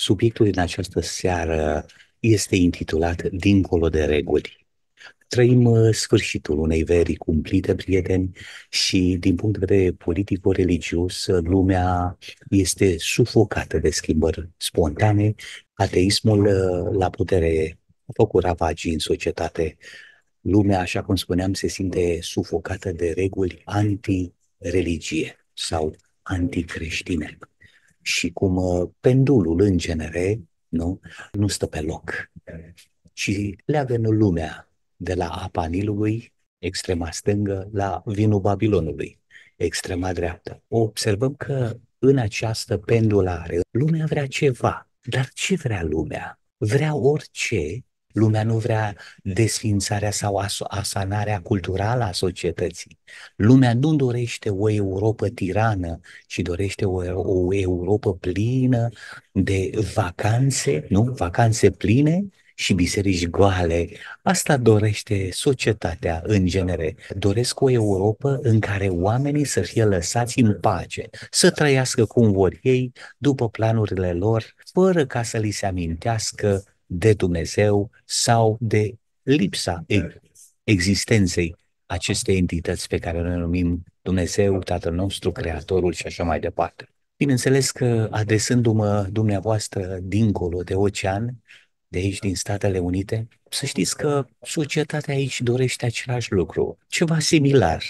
Subiectul din această seară este intitulat Dincolo de reguli. Trăim uh, sfârșitul unei veri cumplite, prieteni, și din punct de vedere politico-religios, uh, lumea este sufocată de schimbări spontane. Ateismul uh, la putere a făcut ravagii în societate. Lumea, așa cum spuneam, se simte sufocată de reguli anti-religie sau anticreștine și cum uh, pendulul în genere nu, nu stă pe loc, ci leagă în lumea de la apa Nilului, extrema stângă, la vinul Babilonului, extrema dreaptă. Observăm că în această pendulare lumea vrea ceva, dar ce vrea lumea? Vrea orice Lumea nu vrea desfințarea sau as- asanarea culturală a societății. Lumea nu dorește o Europa tirană, ci dorește o, o Europa plină de vacanțe, nu? Vacanțe pline și biserici goale. Asta dorește societatea în genere. Doresc o Europa în care oamenii să fie lăsați în pace, să trăiască cum vor ei, după planurile lor, fără ca să li se amintească de Dumnezeu sau de lipsa existenței acestei entități pe care noi numim Dumnezeu, Tatăl nostru, Creatorul și așa mai departe. Bineînțeles că adresându-mă dumneavoastră dincolo de ocean, de aici din Statele Unite, să știți că societatea aici dorește același lucru, ceva similar.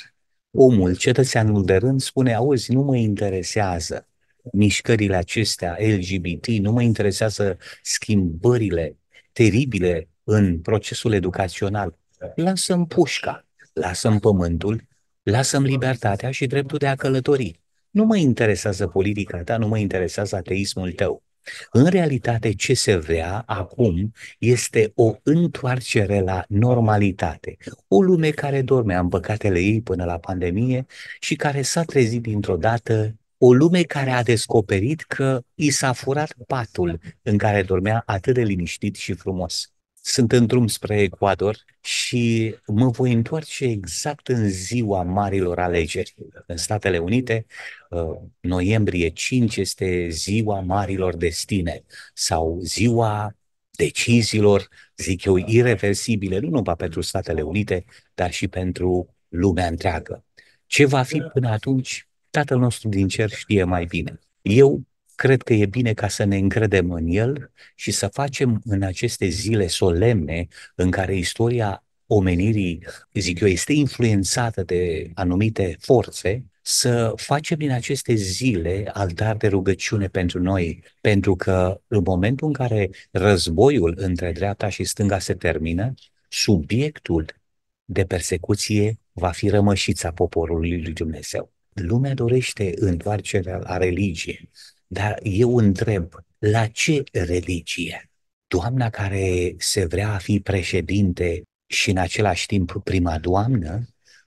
Omul, cetățeanul de rând, spune, auzi, nu mă interesează mișcările acestea LGBT, nu mă interesează schimbările teribile în procesul educațional. Lasă-mi pușca, lasă-mi pământul, lasă-mi libertatea și dreptul de a călători. Nu mă interesează politica ta, nu mă interesează ateismul tău. În realitate, ce se vrea acum este o întoarcere la normalitate. O lume care dormea în păcatele ei până la pandemie și care s-a trezit dintr-o dată o lume care a descoperit că i s-a furat patul în care dormea atât de liniștit și frumos. Sunt în drum spre Ecuador și mă voi întoarce exact în ziua marilor alegeri. În Statele Unite, uh, noiembrie 5 este ziua marilor destine sau ziua deciziilor, zic eu, irreversibile, nu numai pentru Statele Unite, dar și pentru lumea întreagă. Ce va fi până atunci, Tatăl nostru din cer știe mai bine. Eu cred că e bine ca să ne încredem în El și să facem în aceste zile solemne în care istoria omenirii, zic eu, este influențată de anumite forțe, să facem din aceste zile altar de rugăciune pentru noi, pentru că în momentul în care războiul între dreapta și stânga se termină, subiectul de persecuție va fi rămășița poporului lui Dumnezeu. Lumea dorește întoarcerea la religie, dar eu întreb, la ce religie? Doamna care se vrea a fi președinte și în același timp prima doamnă,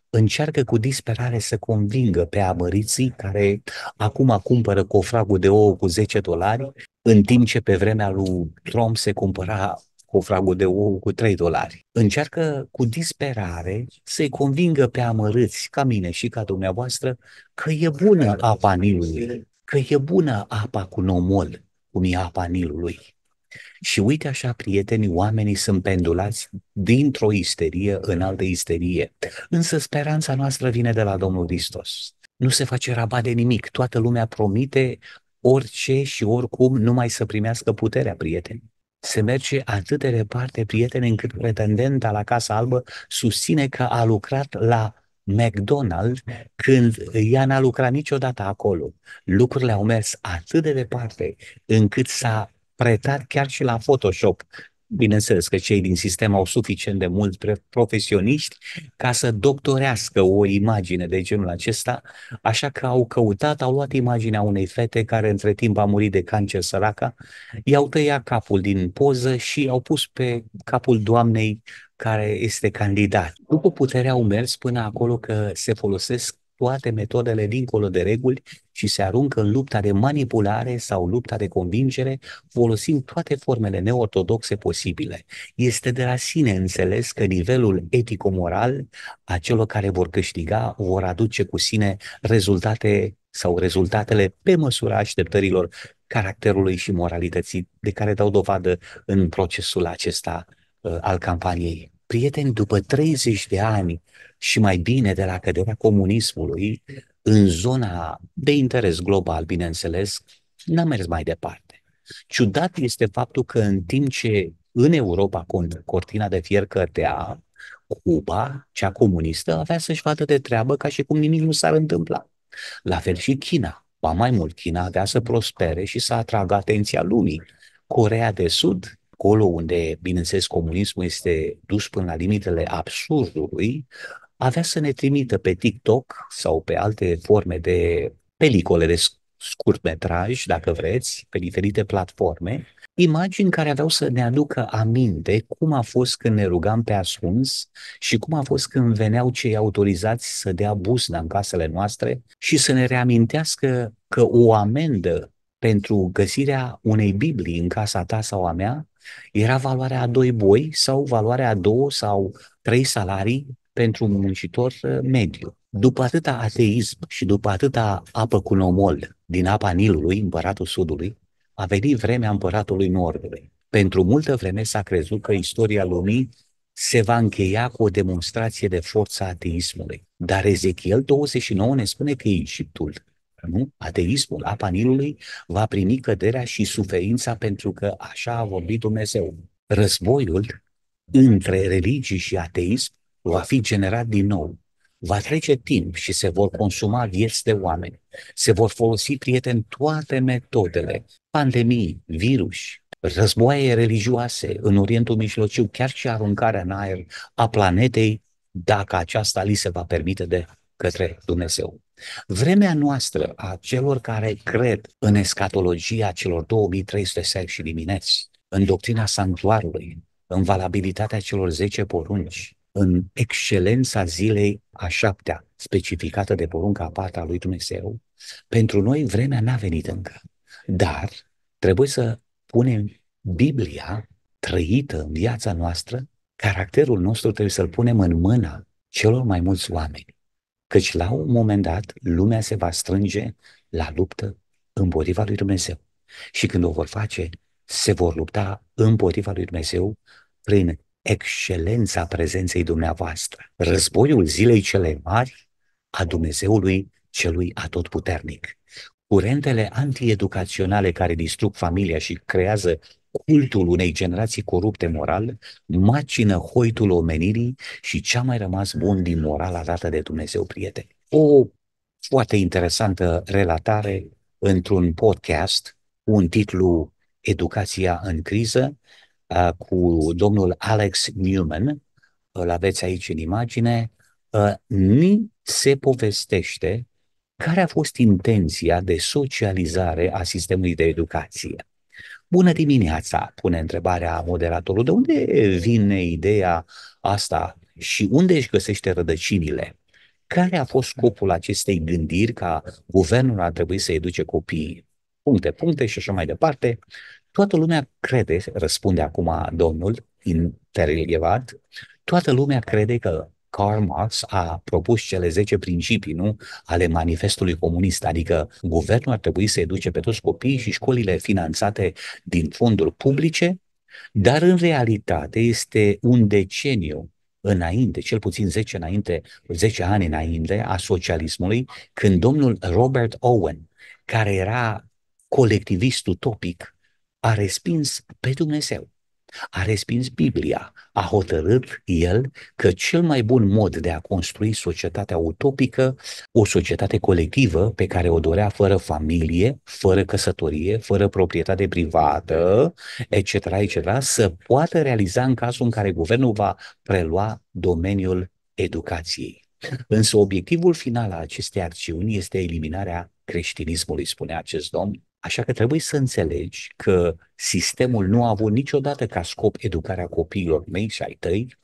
încearcă cu disperare să convingă pe amăriții care acum cumpără cofragul de ouă cu 10 dolari, în timp ce pe vremea lui Trump se cumpăra cu fragul de ou cu 3 dolari. Încearcă cu disperare să-i convingă pe amărâți, ca mine și ca dumneavoastră, că e bună apa Nilului, că e bună apa cu nomol, cum e apa Nilului. Și uite așa, prietenii, oamenii sunt pendulați dintr-o isterie în altă isterie. Însă speranța noastră vine de la Domnul Hristos. Nu se face rabat de nimic. Toată lumea promite orice și oricum numai să primească puterea, prieteni se merge atât de departe, prieteni, încât pretendenta la Casa Albă susține că a lucrat la McDonald's când ea n-a lucrat niciodată acolo. Lucrurile au mers atât de departe încât s-a pretat chiar și la Photoshop bineînțeles că cei din sistem au suficient de mulți profesioniști ca să doctorească o imagine de genul acesta, așa că au căutat, au luat imaginea unei fete care între timp a murit de cancer săraca, i-au tăiat capul din poză și au pus pe capul doamnei care este candidat. După puterea au mers până acolo că se folosesc toate metodele dincolo de reguli și se aruncă în lupta de manipulare sau lupta de convingere, folosind toate formele neortodoxe posibile. Este de la sine înțeles că nivelul etico-moral a celor care vor câștiga vor aduce cu sine rezultate sau rezultatele pe măsura așteptărilor caracterului și moralității de care dau dovadă în procesul acesta uh, al campaniei prieteni, după 30 de ani și mai bine de la căderea comunismului, în zona de interes global, bineînțeles, n-a mers mai departe. Ciudat este faptul că în timp ce în Europa cortina de fier cătea, Cuba, cea comunistă, avea să-și vadă de treabă ca și cum nimic nu s-ar întâmpla. La fel și China. Ba mai mult, China avea să prospere și să atragă atenția lumii. Corea de Sud acolo unde, bineînțeles, comunismul este dus până la limitele absurdului, avea să ne trimită pe TikTok sau pe alte forme de pelicole de scurtmetraj, dacă vreți, pe diferite platforme, imagini care aveau să ne aducă aminte cum a fost când ne rugam pe ascuns și cum a fost când veneau cei autorizați să dea buzna în casele noastre și să ne reamintească că o amendă pentru găsirea unei Biblii în casa ta sau a mea era valoarea a doi boi sau valoarea a două sau trei salarii pentru un muncitor uh, mediu. După atâta ateism și după atâta apă cu nomol din apa Nilului, împăratul Sudului, a venit vremea împăratului Nordului. Pentru multă vreme s-a crezut că istoria lumii se va încheia cu o demonstrație de forță a ateismului. Dar Ezechiel 29 ne spune că Egiptul nu? Ateismul, apa Nilului, va primi căderea și suferința pentru că așa a vorbit Dumnezeu. Războiul între religii și ateism va fi generat din nou. Va trece timp și se vor consuma vieți de oameni. Se vor folosi, prieteni, toate metodele, pandemii, virus, războaie religioase în Orientul Mijlociu, chiar și aruncarea în aer a planetei, dacă aceasta li se va permite de către Dumnezeu. Vremea noastră a celor care cred în escatologia celor 2300 seri și dimineți, în doctrina sanctuarului, în valabilitatea celor 10 porunci, în excelența zilei a șaptea, specificată de porunca a patra lui Dumnezeu, pentru noi vremea n-a venit încă. Dar trebuie să punem Biblia trăită în viața noastră, caracterul nostru trebuie să-l punem în mâna celor mai mulți oameni căci la un moment dat lumea se va strânge la luptă împotriva lui Dumnezeu. Și când o vor face, se vor lupta împotriva lui Dumnezeu prin excelența prezenței dumneavoastră. Războiul zilei cele mari a Dumnezeului celui atotputernic. Curentele antieducaționale care distrug familia și creează cultul unei generații corupte moral macină hoitul omenirii și cea mai rămas bun din morala dată de Dumnezeu, prieteni. O foarte interesantă relatare într-un podcast cu un titlu Educația în criză cu domnul Alex Newman, îl aveți aici în imagine, ni se povestește care a fost intenția de socializare a sistemului de educație. Bună dimineața, pune întrebarea moderatorului. de unde vine ideea asta și unde își găsește rădăcinile? Care a fost scopul acestei gândiri ca guvernul ar trebui să educe copiii? Puncte, puncte și așa mai departe. Toată lumea crede, răspunde acum domnul, interelevat, toată lumea crede că Karl Marx a propus cele 10 principii nu? ale manifestului comunist, adică guvernul ar trebui să educe pe toți copiii și școlile finanțate din fonduri publice, dar în realitate este un deceniu înainte, cel puțin 10, înainte, 10 ani înainte a socialismului, când domnul Robert Owen, care era colectivist utopic, a respins pe Dumnezeu a respins Biblia, a hotărât el că cel mai bun mod de a construi societatea utopică, o societate colectivă pe care o dorea fără familie, fără căsătorie, fără proprietate privată, etc., etc., să poată realiza în cazul în care guvernul va prelua domeniul educației. Însă obiectivul final al acestei acțiuni este eliminarea creștinismului, spune acest domn, Așa că trebuie să înțelegi că sistemul nu a avut niciodată ca scop educarea copiilor mei și ai tăi,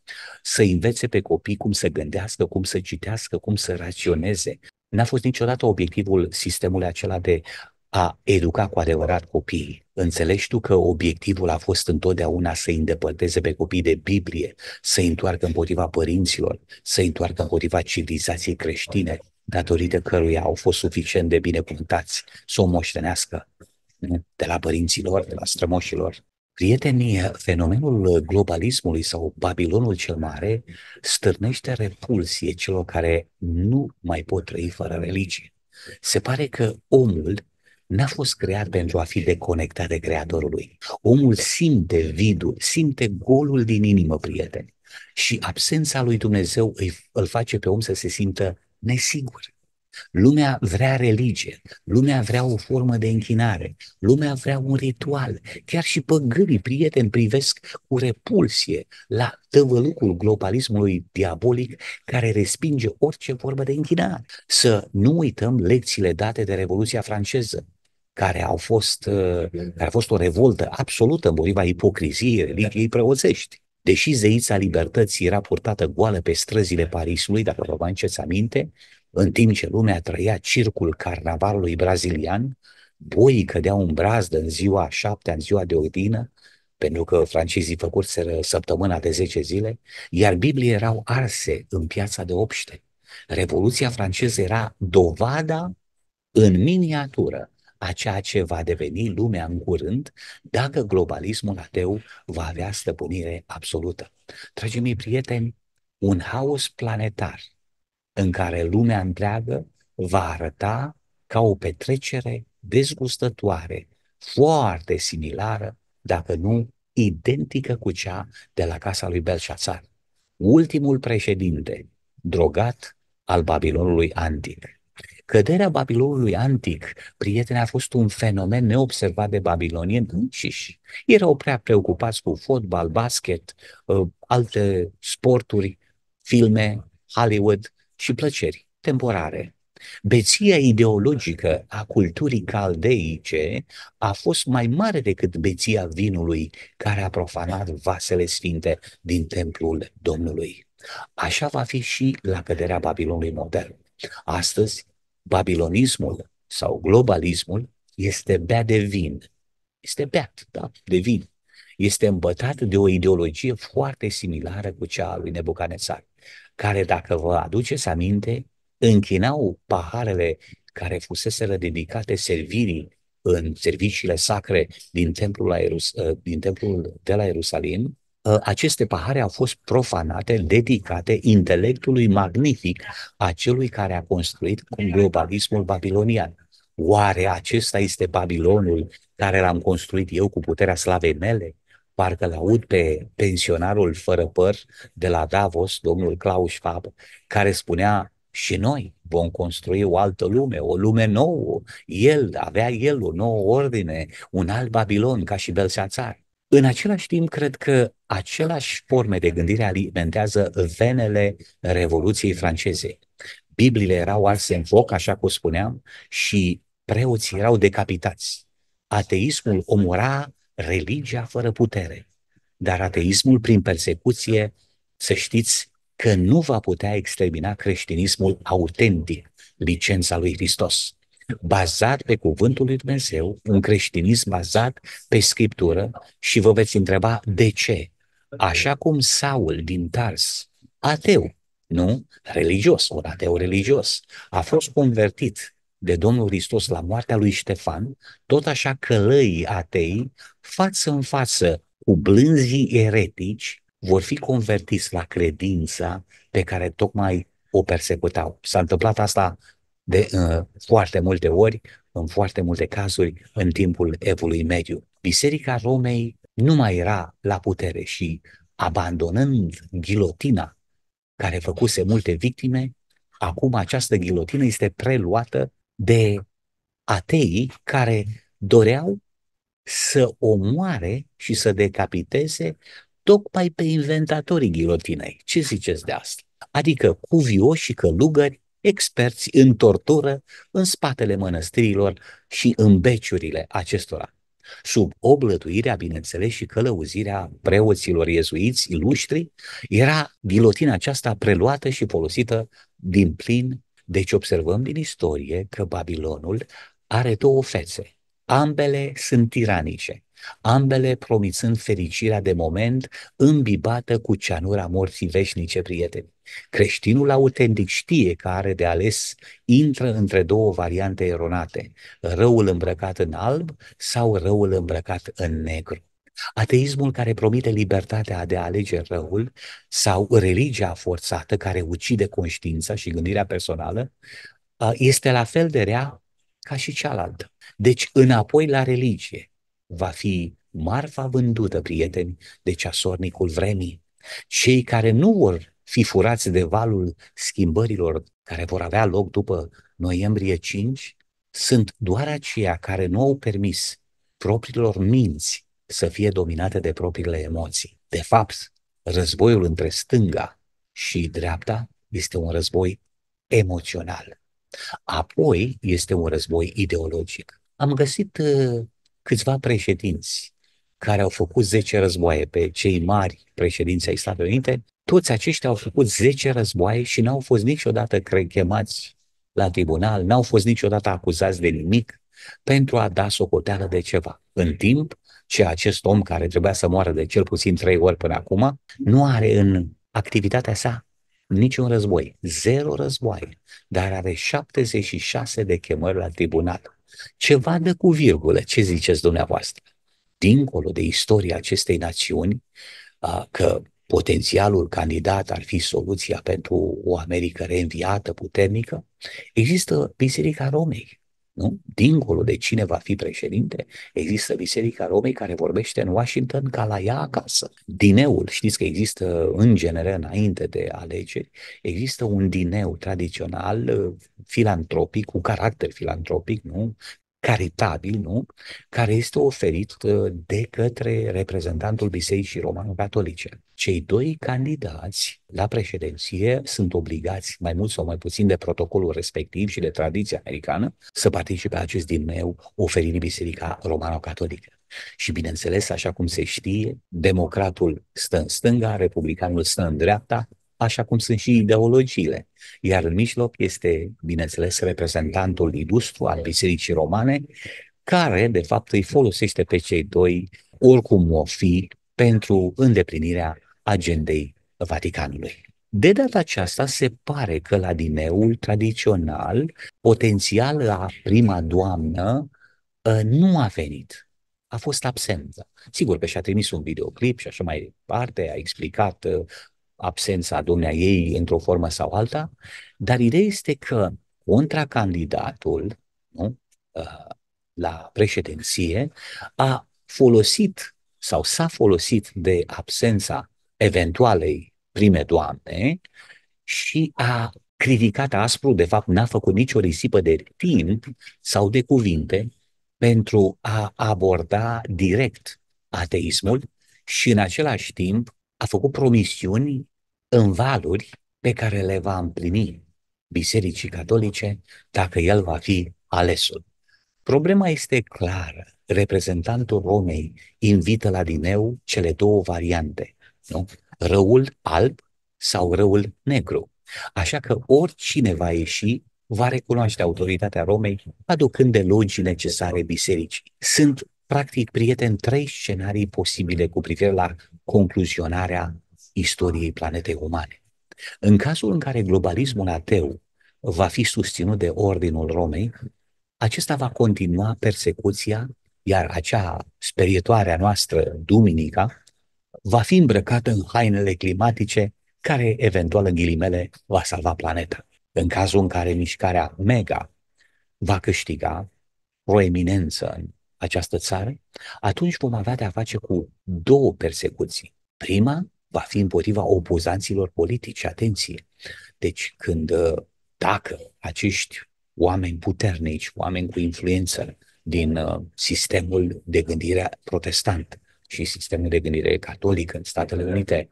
să învețe pe copii cum să gândească, cum să citească, cum să raționeze. N-a fost niciodată obiectivul sistemului acela de a educa cu adevărat copiii. Înțelegi tu că obiectivul a fost întotdeauna să-i îndepărteze pe copii de Biblie, să-i întoarcă împotriva părinților, să-i întoarcă împotriva civilizației creștine, datorită căruia au fost suficient de binecuvântați să o moștenească de la lor, de la strămoșilor. Prieteni, eh, fenomenul globalismului sau Babilonul cel Mare stârnește repulsie celor care nu mai pot trăi fără religie. Se pare că omul n-a fost creat pentru a fi deconectat de Creatorul lui. Omul simte vidul, simte golul din inimă, prieteni. Și absența lui Dumnezeu îl face pe om să se simtă nesigur. Lumea vrea religie, lumea vrea o formă de închinare, lumea vrea un ritual. Chiar și păgânii, prieteni, privesc cu repulsie la tăvălucul globalismului diabolic care respinge orice formă de închinare. Să nu uităm lecțiile date de Revoluția franceză, care, au fost, uh, care a fost o revoltă absolută împotriva ipocriziei religiei preoțești. Deși zeița libertății era purtată goală pe străzile Parisului, dacă vă înceți aminte, în timp ce lumea trăia circul carnavalului brazilian, boii cădeau în brazdă în ziua a șaptea, în ziua de odină, pentru că francezii făcuseră săptămâna de 10 zile, iar Biblie erau arse în piața de obște. Revoluția franceză era dovada în miniatură a ceea ce va deveni lumea în curând dacă globalismul ateu va avea stăpânire absolută. Dragii mei prieteni, un haos planetar în care lumea întreagă va arăta ca o petrecere dezgustătoare, foarte similară, dacă nu identică cu cea de la casa lui Belșațar, ultimul președinte drogat al Babilonului antic. Căderea Babilonului antic, prietene, a fost un fenomen neobservat de babilonieni înșiși. Erau prea preocupați cu fotbal, basket, uh, alte sporturi, filme, Hollywood și plăceri temporare. Beția ideologică a culturii caldeice a fost mai mare decât beția vinului care a profanat vasele sfinte din templul Domnului. Așa va fi și la căderea Babilonului modern. Astăzi, babilonismul sau globalismul este bea de vin. Este beat, da, de vin. Este îmbătat de o ideologie foarte similară cu cea a lui Nebucanețar, care, dacă vă aduceți aminte, închinau paharele care fusese dedicate servirii în serviciile sacre din templul la, Ierus- ă, din templul de la Ierusalim Ă, aceste pahare au fost profanate, dedicate intelectului magnific a celui care a construit globalismul babilonian. Oare acesta este Babilonul care l-am construit eu cu puterea slavei mele? Parcă l-aud pe pensionarul fără păr de la Davos, domnul Klaus Schwab, care spunea și noi vom construi o altă lume, o lume nouă. El avea el o nouă ordine, un alt Babilon ca și Belșațar. În același timp, cred că același forme de gândire alimentează venele Revoluției franceze. Bibliile erau arse în foc, așa cum spuneam, și preoții erau decapitați. Ateismul omora religia fără putere, dar ateismul prin persecuție, să știți că nu va putea extermina creștinismul autentic, licența lui Hristos bazat pe cuvântul lui Dumnezeu, un creștinism bazat pe Scriptură și vă veți întreba de ce. Așa cum Saul din Tars, ateu, nu? Religios, un ateu religios, a fost convertit de Domnul Hristos la moartea lui Ștefan, tot așa călăii atei, față în față cu blânzii eretici, vor fi convertiți la credința pe care tocmai o persecutau. S-a întâmplat asta de uh, foarte multe ori, în foarte multe cazuri, în timpul evului mediu. Biserica Romei nu mai era la putere și, abandonând ghilotina care făcuse multe victime, acum această ghilotină este preluată de ateii care doreau să omoare și să decapiteze tocmai pe inventatorii ghilotinei. Ce ziceți de asta? Adică vioși și călugări experți în tortură în spatele mănăstirilor și în beciurile acestora. Sub oblătuirea, bineînțeles, și călăuzirea preoților iezuiți iluștri, era ghilotina aceasta preluată și folosită din plin. Deci observăm din istorie că Babilonul are două fețe. Ambele sunt tiranice ambele promițând fericirea de moment îmbibată cu ceanura morții veșnice, prieteni. Creștinul autentic știe că are de ales, intră între două variante eronate, răul îmbrăcat în alb sau răul îmbrăcat în negru. Ateismul care promite libertatea de a alege răul sau religia forțată care ucide conștiința și gândirea personală este la fel de rea ca și cealaltă. Deci înapoi la religie, va fi marfa vândută, prieteni, de ceasornicul vremii. Cei care nu vor fi furați de valul schimbărilor care vor avea loc după noiembrie 5, sunt doar aceia care nu au permis propriilor minți să fie dominate de propriile emoții. De fapt, războiul între stânga și dreapta este un război emoțional. Apoi este un război ideologic. Am găsit uh, câțiva președinți care au făcut 10 războaie pe cei mari președinți ai Statelor Unite, toți aceștia au făcut 10 războaie și n-au fost niciodată chemați la tribunal, n-au fost niciodată acuzați de nimic pentru a da socoteală de ceva. În timp ce acest om care trebuia să moară de cel puțin trei ori până acum, nu are în activitatea sa niciun război, zero războaie, dar are 76 de chemări la tribunal. Ceva de cu virgulă. Ce ziceți dumneavoastră? Dincolo de istoria acestei națiuni, că potențialul candidat ar fi soluția pentru o Americă reînviată, puternică, există Biserica Romei, nu? Dincolo de cine va fi președinte, există Biserica Romei care vorbește în Washington ca la ea acasă. Dineul, știți că există în genere înainte de alegeri, există un dineu tradițional uh, filantropic, cu caracter filantropic, nu? caritabil, nu? care este oferit uh, de către reprezentantul Bisericii Romano-Catolice. Cei doi candidați la președinție sunt obligați, mai mult sau mai puțin de protocolul respectiv și de tradiția americană, să participe acest din meu oferit Biserica Romano-Catolică. Și bineînțeles, așa cum se știe, democratul stă în stânga, republicanul stă în dreapta, așa cum sunt și ideologiile. Iar în mijloc este, bineînțeles, reprezentantul ilustru al Bisericii Romane, care, de fapt, îi folosește pe cei doi, oricum o fi, pentru îndeplinirea agendei Vaticanului. De data aceasta se pare că la dineul tradițional, potențiala prima doamnă ă, nu a venit, a fost absentă. Sigur că și-a trimis un videoclip și așa mai departe, a explicat ă, absența dumnea ei într-o formă sau alta, dar ideea este că contracandidatul nu, ă, la președinție a folosit sau s-a folosit de absența eventualei prime doamne și a criticat aspru, de fapt n-a făcut nicio risipă de timp sau de cuvinte pentru a aborda direct ateismul și în același timp a făcut promisiuni în valuri pe care le va împlini Bisericii Catolice dacă el va fi alesul. Problema este clară. Reprezentantul Romei invită la dineu cele două variante, nu? răul alb sau răul negru. Așa că oricine va ieși va recunoaște autoritatea Romei, aducând de logii necesare bisericii. Sunt practic, prieten, trei scenarii posibile cu privire la concluzionarea istoriei planetei umane. În cazul în care globalismul ateu va fi susținut de Ordinul Romei, acesta va continua persecuția, iar acea sperietoare noastră, Duminica, va fi îmbrăcată în hainele climatice care, eventual, în ghilimele, va salva planeta. În cazul în care mișcarea mega va câștiga eminență în această țară, atunci vom avea de-a face cu două persecuții. Prima va fi împotriva opozanților politici, atenție. Deci când, uh, dacă acești oameni puternici, oameni cu influență din uh, sistemul de gândire protestant și sistemul de gândire catolic în Statele Unite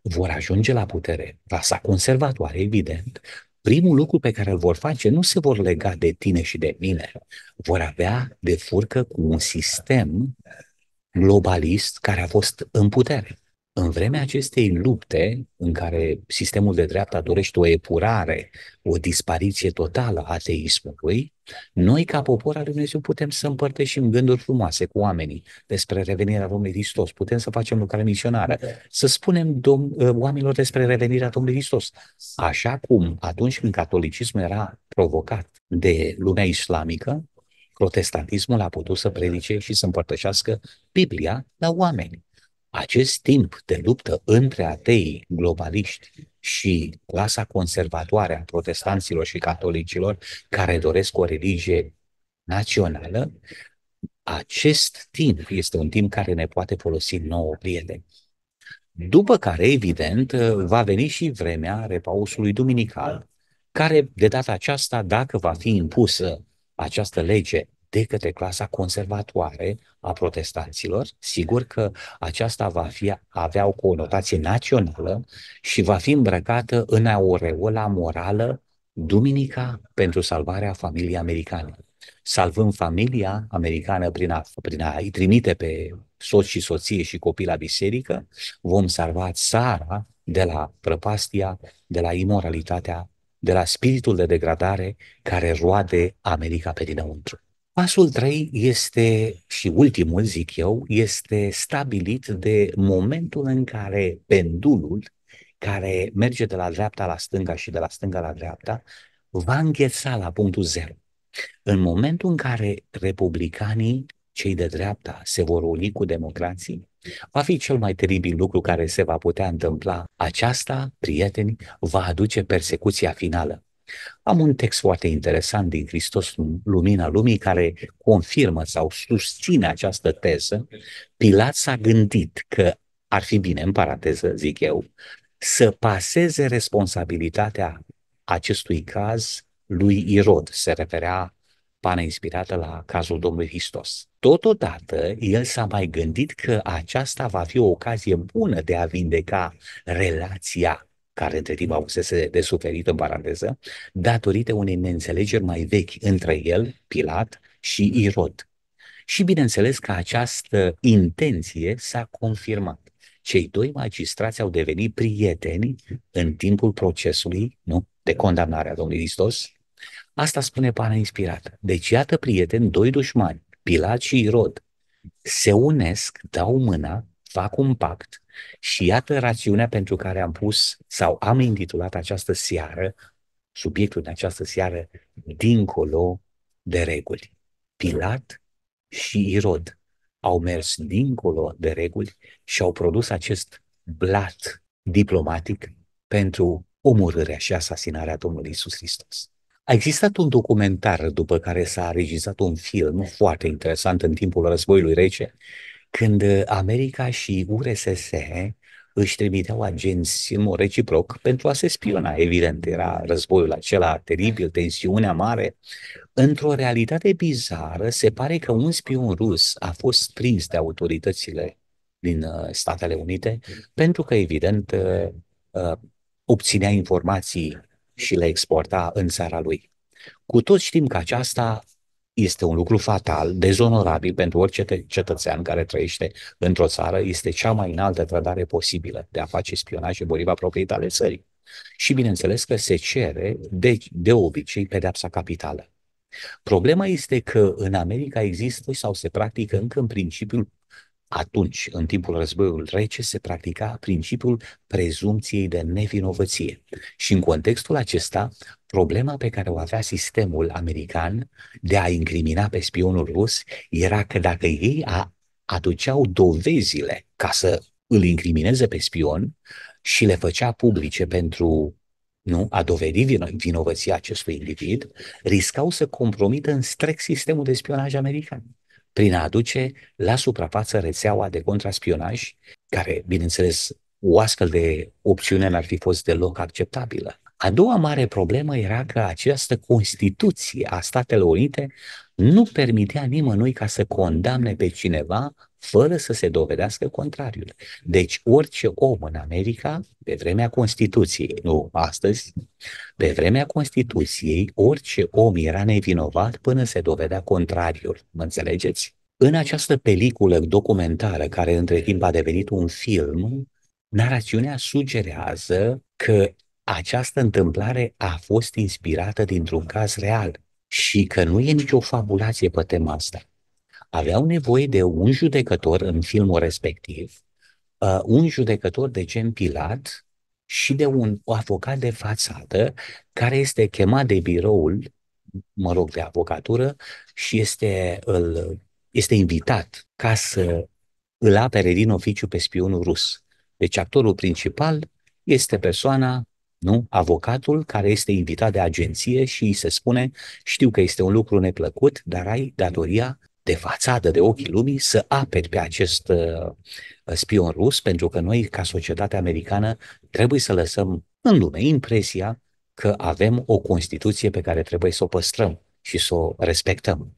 vor ajunge la putere, clasa conservatoare, evident, primul lucru pe care îl vor face nu se vor lega de tine și de mine. Vor avea de furcă cu un sistem globalist care a fost în putere. În vremea acestei lupte, în care sistemul de dreapta dorește o epurare, o dispariție totală a ateismului, noi, ca popor al Lui Dumnezeu, putem să împărtășim gânduri frumoase cu oamenii despre revenirea Domnului Hristos, putem să facem lucrare misionară, să spunem dom- ă, oamenilor despre revenirea Domnului Hristos. Așa cum atunci când catolicismul era provocat de lumea islamică, protestantismul a putut să predice și să împărtășească Biblia la oameni. Acest timp de luptă între ateii globaliști și clasa conservatoare a protestanților și catolicilor care doresc o religie națională, acest timp este un timp care ne poate folosi nouă prieteni. După care, evident, va veni și vremea repausului duminical, care, de data aceasta, dacă va fi impusă această lege de către clasa conservatoare a protestanților. Sigur că aceasta va fi, avea o conotație națională și va fi îmbrăcată în aureola morală Duminica pentru salvarea familiei americane. Salvând familia americană prin a, prin a îi trimite pe soț și soție și copii la biserică, vom salva țara de la prăpastia, de la imoralitatea de la spiritul de degradare care roade America pe dinăuntru. Pasul 3 este, și ultimul zic eu, este stabilit de momentul în care pendulul care merge de la dreapta la stânga și de la stânga la dreapta, va îngheța la punctul zero. În momentul în care republicanii, cei de dreapta, se vor uni cu democrații, va fi cel mai teribil lucru care se va putea întâmpla. Aceasta, prieteni, va aduce persecuția finală. Am un text foarte interesant din Hristos, Lumina Lumii, care confirmă sau susține această teză. Pilat s-a gândit că ar fi bine, în paranteză zic eu, să paseze responsabilitatea acestui caz lui Irod. Se referea pana inspirată la cazul Domnului Hristos. Totodată, el s-a mai gândit că aceasta va fi o ocazie bună de a vindeca relația care între timp avusese de suferit în paranteză, datorită unei neînțelegeri mai vechi între el, Pilat, și mhm. Irod. Și bineînțeles că această intenție s-a confirmat. Cei doi magistrați au devenit prieteni în timpul procesului nu, de condamnare a Domnului Hristos. Asta spune Pana Inspirată. Deci iată prieteni, doi dușmani, Pilat și Irod, se unesc, dau mâna, fac un pact și iată rațiunea pentru care am pus sau am intitulat această seară, subiectul de această seară, dincolo de reguli. Pilat și Irod au mers dincolo de reguli și au produs acest blat diplomatic pentru omorârea și asasinarea Domnului Isus Hristos. A existat un documentar după care s-a regizat un film foarte interesant în timpul războiului rece, când uh, America și URSS își trimiteau agenți în mod reciproc pentru a se spiona, evident, era războiul acela teribil, tensiunea mare. Într-o realitate bizară, se pare că un spion rus a fost prins de autoritățile din uh, Statele Unite, pentru că, evident, uh, obținea informații și le exporta în țara lui. Cu toți știm că aceasta este un lucru fatal, dezonorabil pentru orice cetățean care trăiește într-o țară, este cea mai înaltă trădare posibilă de a face spionaj împotriva propriei tale țării. Și bineînțeles că se cere de, de obicei pedepsa capitală. Problema este că în America există sau se practică încă în principiul atunci, în timpul războiului rece, se practica principiul prezumției de nevinovăție. Și în contextul acesta, Problema pe care o avea sistemul american de a incrimina pe spionul rus era că dacă ei a, aduceau dovezile ca să îl incrimineze pe spion și le făcea publice pentru nu, a dovedi vino, vinovăția acestui individ, riscau să compromită în strec sistemul de spionaj american prin a aduce la suprafață rețeaua de contraspionaj, care, bineînțeles, o astfel de opțiune n-ar fi fost deloc acceptabilă. A doua mare problemă era că această Constituție a Statelor Unite nu permitea nimănui ca să condamne pe cineva fără să se dovedească contrariul. Deci orice om în America, pe vremea Constituției, nu astăzi, pe vremea Constituției, orice om era nevinovat până se dovedea contrariul. Mă înțelegeți? În această peliculă documentară, care între timp a devenit un film, narațiunea sugerează că această întâmplare a fost inspirată dintr-un caz real și că nu e nicio fabulație pe tema asta. Aveau nevoie de un judecător în filmul respectiv, uh, un judecător de gen Pilat și de un avocat de fațadă care este chemat de biroul, mă rog, de avocatură și este, îl, este invitat ca să îl apere din oficiu pe spionul rus. Deci actorul principal este persoana nu? Avocatul care este invitat de agenție și îi se spune, știu că este un lucru neplăcut, dar ai datoria de fațadă, de ochii lumii, să aperi pe acest uh, spion rus, pentru că noi, ca societate americană, trebuie să lăsăm în lume impresia că avem o Constituție pe care trebuie să o păstrăm și să o respectăm.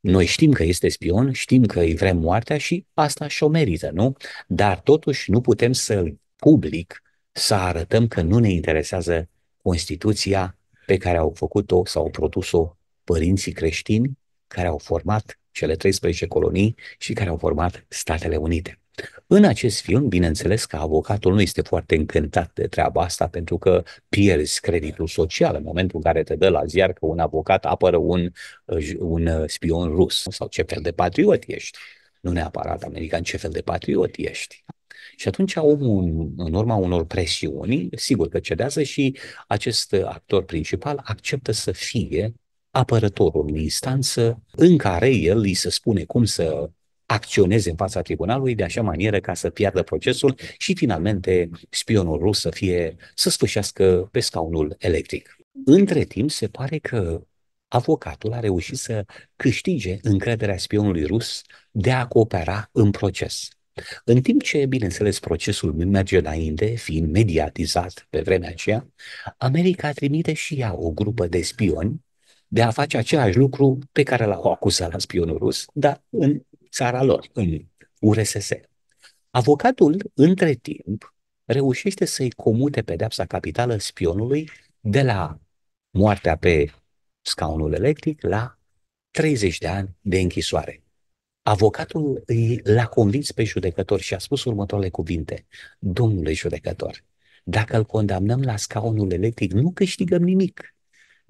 Noi știm că este spion, știm că îi vrem moartea și asta și-o merită, nu? Dar totuși nu putem să-l public să arătăm că nu ne interesează Constituția pe care au făcut-o sau au produs-o părinții creștini care au format cele 13 colonii și care au format Statele Unite. În acest film, bineînțeles că avocatul nu este foarte încântat de treaba asta pentru că pierzi creditul social în momentul în care te dă la ziar că un avocat apără un, uh, un uh, spion rus sau ce fel de patriot ești. Nu neapărat american, ce fel de patriot ești. Și atunci omul, în urma unor presiuni, sigur că cedează și acest actor principal acceptă să fie apărătorul în instanță în care el îi se spune cum să acționeze în fața tribunalului de așa manieră ca să piardă procesul și finalmente spionul rus să fie, să sfârșească pe scaunul electric. Între timp, se pare că avocatul a reușit să câștige încrederea spionului rus de a coopera în proces. În timp ce, bineînțeles, procesul merge înainte, fiind mediatizat pe vremea aceea, America trimite și ea o grupă de spioni de a face același lucru pe care l-au acuzat la spionul rus, dar în țara lor, în URSS. Avocatul, între timp, reușește să-i comute pedepsa capitală spionului de la moartea pe scaunul electric la 30 de ani de închisoare. Avocatul îi l-a convins pe judecător și a spus următoarele cuvinte. Domnule judecător, dacă îl condamnăm la scaunul electric, nu câștigăm nimic.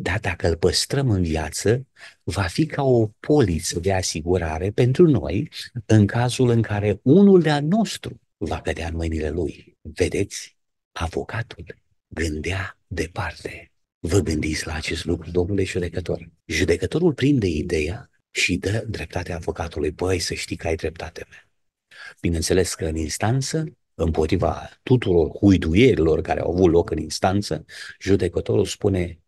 Dar dacă îl păstrăm în viață, va fi ca o poliță de asigurare pentru noi în cazul în care unul de-a nostru va cădea în mâinile lui. Vedeți? Avocatul gândea departe. Vă gândiți la acest lucru, domnule judecător. Judecătorul prinde ideea și dă dreptate avocatului. Băi, să știi că ai dreptate mea. Bineînțeles că în instanță, împotriva tuturor huiduierilor care au avut loc în instanță, judecătorul spune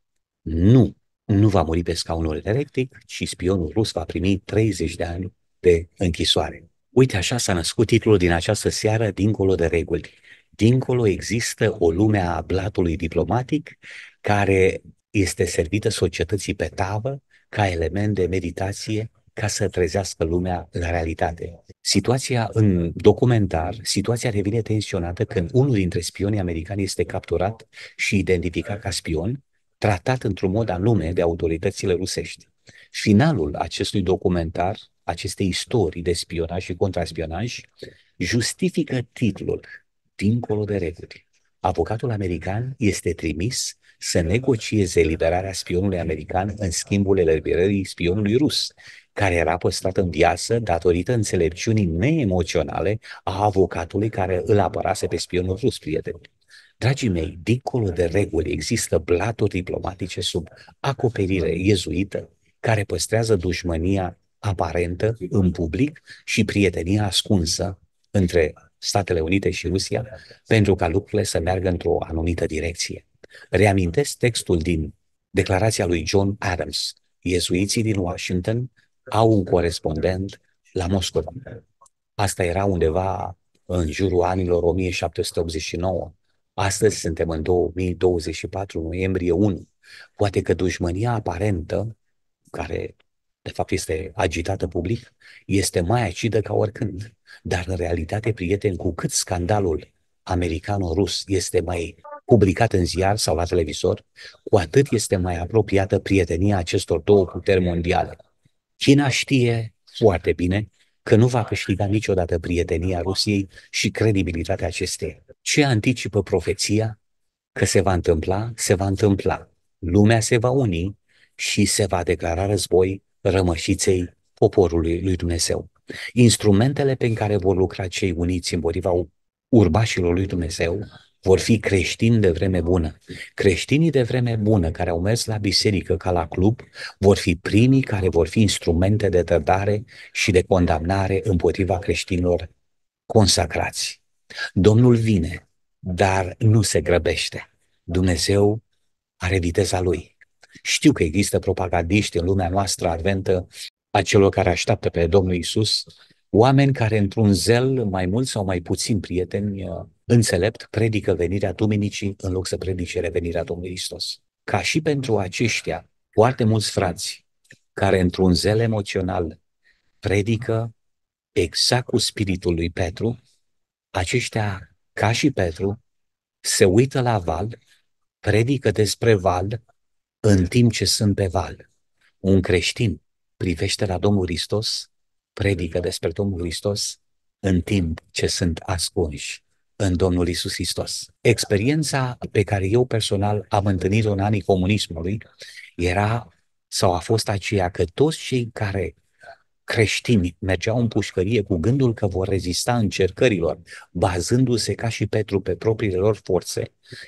nu, nu va muri pe scaunul electric, ci spionul rus va primi 30 de ani de închisoare. Uite așa s-a născut titlul din această seară, Dincolo de reguli. Dincolo există o lume a blatului diplomatic care este servită societății pe tavă ca element de meditație ca să trezească lumea la realitate. Situația în documentar, situația devine tensionată când unul dintre spionii americani este capturat și identificat ca spion, tratat într-un mod anume de autoritățile rusești. Finalul acestui documentar, acestei istorii de spionaj și contraspionaj, justifică titlul, dincolo de reguli. Avocatul american este trimis să negocieze liberarea spionului american în schimbul eliberării spionului rus, care era păstrat în viață datorită înțelepciunii neemoționale a avocatului care îl apărase pe spionul rus, prieteni. Dragii mei, dincolo de reguli există blaturi diplomatice sub acoperire iezuită care păstrează dușmânia aparentă în public și prietenia ascunsă între Statele Unite și Rusia pentru ca lucrurile să meargă într-o anumită direcție. Reamintesc textul din declarația lui John Adams. Iezuiții din Washington au un corespondent la Moscova. Asta era undeva în jurul anilor 1789. Astăzi suntem în 2024, noiembrie 1. Poate că dușmânia aparentă, care de fapt este agitată public, este mai acidă ca oricând. Dar în realitate, prieteni, cu cât scandalul americano-rus este mai publicat în ziar sau la televizor, cu atât este mai apropiată prietenia acestor două puteri mondiale. China știe foarte bine că nu va câștiga niciodată prietenia Rusiei și credibilitatea acesteia. Ce anticipă profeția că se va întâmpla, se va întâmpla. Lumea se va uni și se va declara război rămășiței poporului lui Dumnezeu. Instrumentele pe care vor lucra cei uniți împotriva urbașilor lui Dumnezeu vor fi creștini de vreme bună. Creștinii de vreme bună care au mers la biserică ca la club vor fi primii care vor fi instrumente de trădare și de condamnare împotriva creștinilor consacrați. Domnul vine, dar nu se grăbește. Dumnezeu are viteza lui. Știu că există propagandiști în lumea noastră adventă a celor care așteaptă pe Domnul Isus Oameni care, într-un zel mai mult sau mai puțin prieteni uh, înțelept, predică venirea Duminicii în loc să predice revenirea Domnului Hristos. Ca și pentru aceștia, foarte mulți frați care, într-un zel emoțional, predică exact cu spiritul lui Petru, aceștia, ca și Petru, se uită la val, predică despre val, în timp ce sunt pe val. Un creștin privește la Domnul Hristos predică despre Domnul Hristos în timp ce sunt ascunși în Domnul Isus Hristos. Experiența pe care eu personal am întâlnit-o în anii comunismului era sau a fost aceea că toți cei care creștini mergeau în pușcărie cu gândul că vor rezista încercărilor, bazându-se ca și Petru pe propriile lor forțe,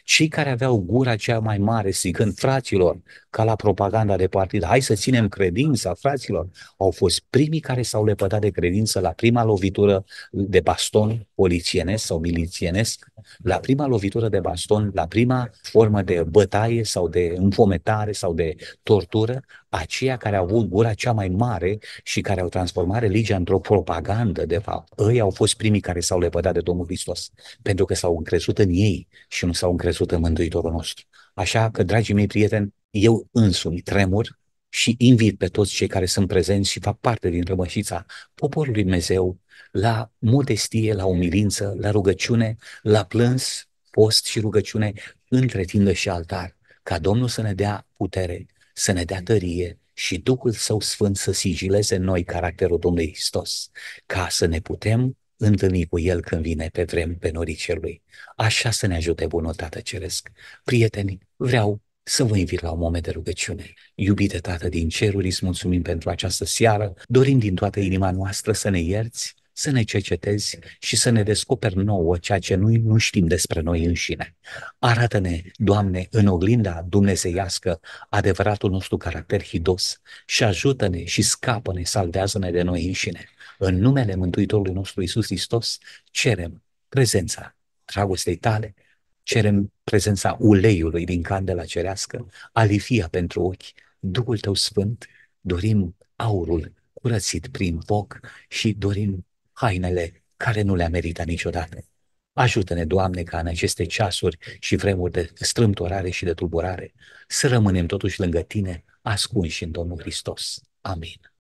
cei care aveau gura cea mai mare, strigând fraților, ca la propaganda de partid, hai să ținem credința, fraților, au fost primii care s-au lepădat de credință la prima lovitură de baston polițienesc sau milițienesc, la prima lovitură de baston, la prima formă de bătaie sau de înfometare sau de tortură, aceia care au avut gura cea mai mare și care au transformat religia într-o propagandă, de fapt. Ei au fost primii care s-au lepădat de Domnul Hristos, pentru că s-au încrezut în ei și nu s-au încrezut în Mântuitorul nostru. Așa că, dragii mei prieteni, eu însumi tremur și invit pe toți cei care sunt prezenți și fac parte din rămășița poporului Dumnezeu la modestie, la umilință, la rugăciune, la plâns, post și rugăciune între tindă și altar, ca Domnul să ne dea putere să ne dea tărie și Duhul Său Sfânt să sigileze în noi caracterul Domnului Hristos, ca să ne putem întâlni cu El când vine pe vrem pe norii cerului. Așa să ne ajute bunătatea ceresc. Prieteni, vreau să vă invit la un moment de rugăciune. Iubite Tată din ceruri, îți mulțumim pentru această seară. Dorim din toată inima noastră să ne ierți să ne cercetezi și să ne descoperi nouă ceea ce noi nu știm despre noi înșine. Arată-ne, Doamne, în oglinda dumnezeiască adevăratul nostru caracter hidos și ajută-ne și scapă-ne, salvează-ne de noi înșine. În numele Mântuitorului nostru Isus Hristos cerem prezența dragostei tale, cerem prezența uleiului din candela cerească, alifia pentru ochi, Duhul Tău Sfânt, dorim aurul curățit prin foc și dorim hainele care nu le-a meritat niciodată. Ajută-ne, Doamne, ca în aceste ceasuri și vremuri de strâmtorare și de tulburare să rămânem totuși lângă Tine, ascunși în Domnul Hristos. Amin.